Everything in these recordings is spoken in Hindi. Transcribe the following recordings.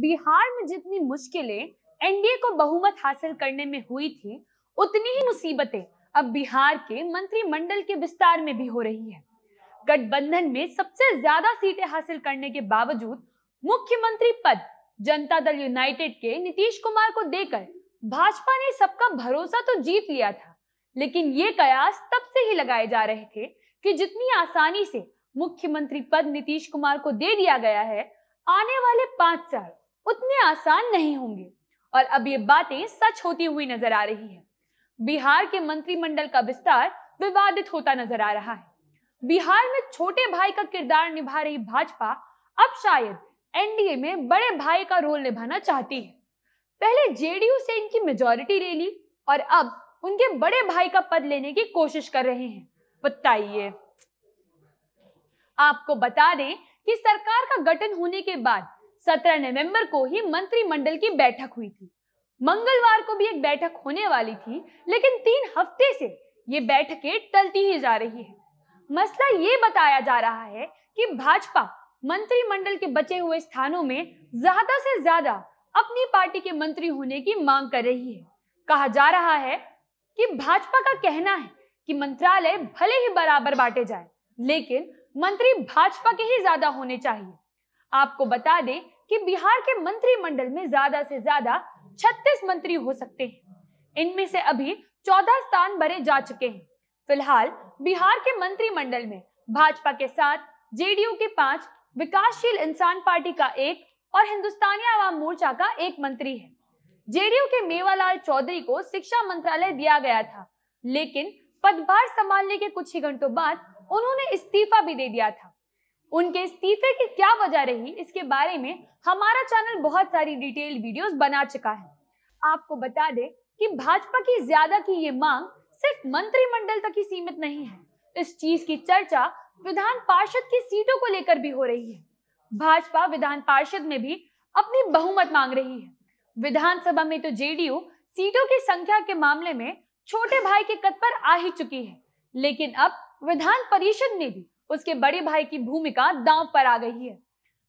बिहार में जितनी मुश्किलें एनडीए को बहुमत हासिल करने में हुई थी उतनी ही मुसीबतें अब बिहार के मंत्रिमंडल के विस्तार में भी हो रही है गठबंधन में सबसे ज्यादा सीटें हासिल करने के बावजूद मुख्यमंत्री पद जनता दल यूनाइटेड के नीतीश कुमार को देकर भाजपा ने सबका भरोसा तो जीत लिया था लेकिन ये कयास तब से ही लगाए जा रहे थे कि जितनी आसानी से मुख्यमंत्री पद नीतीश कुमार को दे दिया गया है आने वाले पांच साल उतने आसान नहीं होंगे और अब ये बातें सच होती हुई नजर आ रही है बिहार के मंत्रिमंडल का विस्तार विवादित होता नजर आ रहा है बिहार में छोटे भाई का किरदार निभा रही भाजपा अब शायद एनडीए में बड़े भाई का रोल निभाना चाहती है पहले जेडीयू से इनकी मेजोरिटी ले ली और अब उनके बड़े भाई का पद लेने की कोशिश कर रहे हैं बताइए आपको बता दें कि सरकार का गठन होने के बाद 17 नवंबर को ही मंत्रिमंडल की बैठक हुई थी मंगलवार को भी एक बैठक होने वाली थी लेकिन तीन हफ्ते से ये बैठकें टलती ही जा रही है मसला ये बताया जा रहा है कि भाजपा मंत्रिमंडल के बचे हुए स्थानों में ज्यादा से ज्यादा अपनी पार्टी के मंत्री होने की मांग कर रही है कहा जा रहा है कि भाजपा का कहना है कि मंत्रालय भले ही बराबर बांटे जाए लेकिन मंत्री भाजपा के ही ज्यादा होने चाहिए आपको बता दें कि बिहार के मंत्रिमंडल में ज्यादा से ज्यादा 36 मंत्री हो सकते हैं इनमें से अभी 14 स्थान भरे जा चुके हैं फिलहाल बिहार के मंत्रिमंडल में भाजपा के साथ जेडीयू के पांच विकासशील इंसान पार्टी का एक और हिंदुस्तानी आवाम मोर्चा का एक मंत्री है जेडीयू के मेवालाल चौधरी को शिक्षा मंत्रालय दिया गया था लेकिन पदभार संभालने के कुछ ही घंटों बाद उन्होंने इस्तीफा भी दे दिया था उनके इस्तीफे की क्या वजह रही इसके बारे में हमारा चैनल बहुत सारी डिटेल वीडियोस बना चुका है आपको बता दे कि भाजपा की ज्यादा की ये मांग सिर्फ मंत्रिमंडल तक ही सीमित नहीं है इस चीज की चर्चा विधान पार्षद की सीटों को लेकर भी हो रही है भाजपा विधान पार्षद में भी अपनी बहुमत मांग रही है विधानसभा में तो जेडीयू सीटों की संख्या के मामले में छोटे भाई के कद पर आ ही चुकी है लेकिन अब विधान परिषद ने भी उसके बड़े भाई की भूमिका दांव पर आ गई है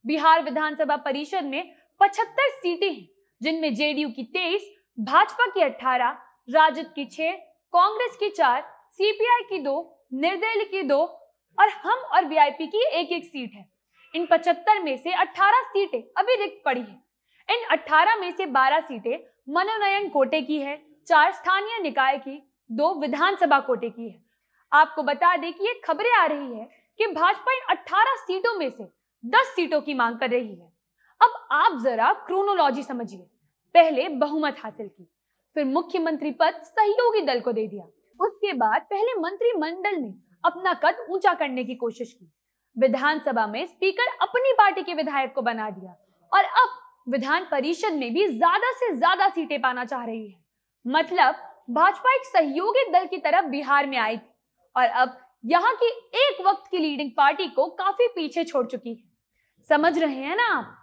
बिहार विधानसभा परिषद में 75 सीटें हैं जिनमें जेडीयू की 23, भाजपा की 18, राजद की 6, कांग्रेस की 4, सीपीआई की 2, निर्दलीय की 2 और हम और वीआईपी की एक एक सीट है इन 75 में से 18 सीटें अभी रिक्त पड़ी हैं। इन 18 में से 12 सीटें मनोनयन कोटे की है चार स्थानीय निकाय की दो विधानसभा कोटे की है आपको बता दें कि ये खबरें आ रही है कि भाजपा इन 18 सीटों में से 10 सीटों की मांग कर रही है अब आप जरा क्रोनोलॉजी समझिए पहले बहुमत हासिल की फिर मुख्यमंत्री पद सहयोगी दल को दे दिया उसके बाद पहले मंत्रिमंडल ने अपना कद ऊंचा करने की कोशिश की विधानसभा में स्पीकर अपनी पार्टी के विधायक को बना दिया और अब विधान परिषद में भी ज्यादा से ज्यादा सीटें पाना चाह रही है मतलब भाजपा एक सहयोगी दल की तरफ बिहार में आई थी और अब यहाँ की एक वक्त की लीडिंग पार्टी को काफी पीछे छोड़ चुकी है समझ रहे हैं ना आप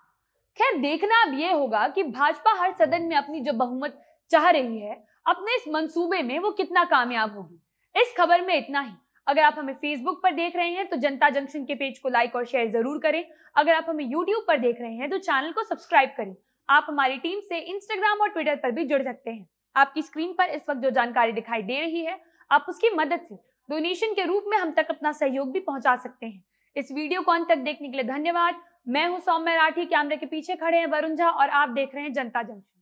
खैर देखना अब यह होगा कि भाजपा हर सदन में अपनी जो बहुमत चाह रही है अपने इस मंसूबे में वो कितना कामयाब होगी इस खबर में इतना ही अगर आप हमें फेसबुक पर देख रहे हैं तो जनता जंक्शन के पेज को लाइक और शेयर जरूर करें अगर आप हमें यूट्यूब पर देख रहे हैं तो चैनल को सब्सक्राइब करें आप हमारी टीम से इंस्टाग्राम और ट्विटर पर भी जुड़ सकते हैं आपकी स्क्रीन पर इस वक्त जो जानकारी दिखाई दे रही है आप उसकी मदद से डोनेशन के रूप में हम तक अपना सहयोग भी पहुंचा सकते हैं इस वीडियो को अंत तक देखने के लिए धन्यवाद मैं हूं सौम्य राठी कैमरे के पीछे खड़े हैं वरुण झा और आप देख रहे हैं जनता जंक्शन